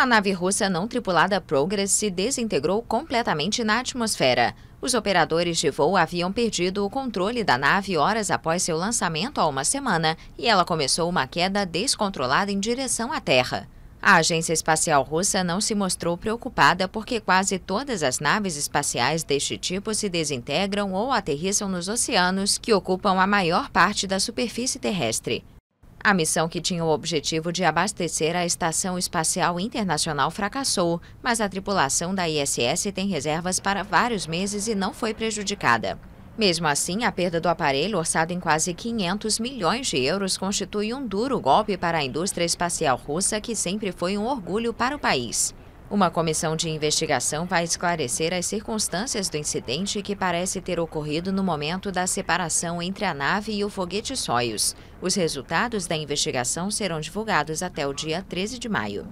A nave russa não tripulada Progress se desintegrou completamente na atmosfera. Os operadores de voo haviam perdido o controle da nave horas após seu lançamento há uma semana e ela começou uma queda descontrolada em direção à Terra. A agência espacial russa não se mostrou preocupada porque quase todas as naves espaciais deste tipo se desintegram ou aterrissam nos oceanos, que ocupam a maior parte da superfície terrestre. A missão que tinha o objetivo de abastecer a Estação Espacial Internacional fracassou, mas a tripulação da ISS tem reservas para vários meses e não foi prejudicada. Mesmo assim, a perda do aparelho, orçado em quase 500 milhões de euros, constitui um duro golpe para a indústria espacial russa, que sempre foi um orgulho para o país. Uma comissão de investigação vai esclarecer as circunstâncias do incidente que parece ter ocorrido no momento da separação entre a nave e o foguete Soyuz. Os resultados da investigação serão divulgados até o dia 13 de maio.